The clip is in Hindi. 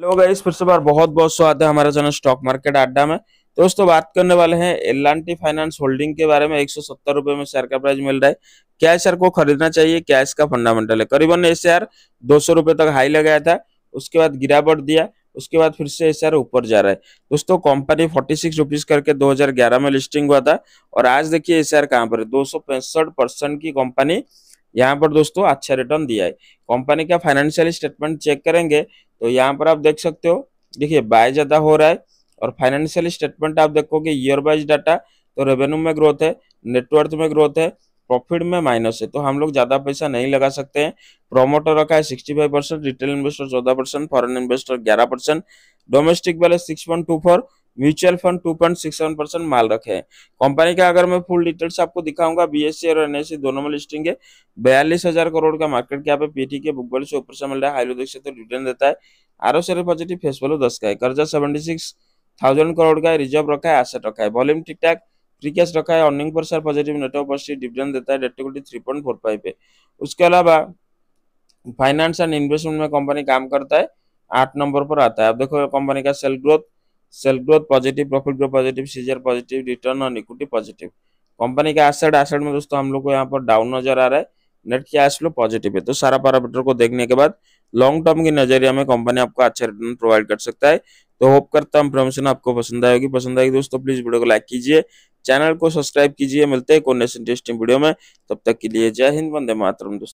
हेलो गाइस फिर से बार बहुत बहुत स्वागत है हमारे चैनल स्टॉक मार्केट अड्डा में तो दोस्तों बात करने वाले हैं एल फाइनेंस होल्डिंग के बारे में एक सौ में शेयर का प्राइस मिल रहा है क्या शेयर को खरीदना चाहिए क्या इसका फंडामेंटल है करीबन ए शेयर दो सौ तक हाई लगाया था उसके बाद गिरावट दिया उसके बाद फिर से शेयर ऊपर जा रहा है दोस्तों कंपनी फोर्टी सिक्स करके 2011 में लिस्टिंग हुआ था और आज देखिए शेयर कहाँ पर है दो की कंपनी यहाँ पर दोस्तों अच्छा रिटर्न दिया है कंपनी का फाइनेंशियल स्टेटमेंट चेक करेंगे तो यहाँ पर आप देख सकते हो देखिए बाय ज़्यादा हो रहा है और फाइनेंशियल स्टेटमेंट आप देखोगे ईयर वाइज डाटा तो रेवेन्यू में ग्रोथ है नेटवर्थ में ग्रोथ है प्रॉफिट में माइनस है तो हम लोग ज़्यादा पैसा नहीं लगा सकते हैं प्रोमोटर रखा है sixty five percent retail investor चौदह परसेंट फॉरन इन्वेस्टर ग्यारह percent domestic balance six point two four mutual fund 2.67 percent माल रखे हैं कंपनी का अगर मैं फुल डिटेल्स आपको दिखाऊंगा बीएससी e और एनएससी e दोनों में लिस्टिंग है बयालीस हजार करोड़ का मार्केट क्या पीटी के बुक से ऊपर से मिल रहा है हाईलो देख सकते तो रिटर्न देता है R O sir positive face value दस का है कर्जा सेवेंटी सिक्स थाउजेंड करोड़ का रिजर्व रखा है एसेट रखा है वॉल्यूम ठीक ठाक फ्री कैश रखा है earning per share positive network पर डिविडेंड देता है debt equity three point four five है उसके अलावा फाइनेंस एंड इन्वेस्टमेंट में कंपनी काम करता है आठ नंबर पर आता है अब देखो कंपनी का sale growth sale growth positive profit growth positive सीजर positive return on equity positive company का एसेट एसेट में दोस्तों हम लोग को यहाँ पर डाउन नजर आ रहा है नेट कैश फ्लो पॉजिटिव है तो सारा पैरामीटर को देखने के बाद लॉन्ग टर्म की नजरिया में कंपनी आपको अच्छा रिटर्न प्रोवाइड कर सकता है तो होप करता हूँ प्रमोशन आपको पसंद आएगी पसंद आएगी दोस्तों प्लीज वीडियो को लाइक कीजिए चैनल को सब्सक्राइब कीजिए मिलते हैं कौन इंटरेस्टिंग वीडियो में तब तक के लिए जय हिंद वंदे मातरम दोस्तों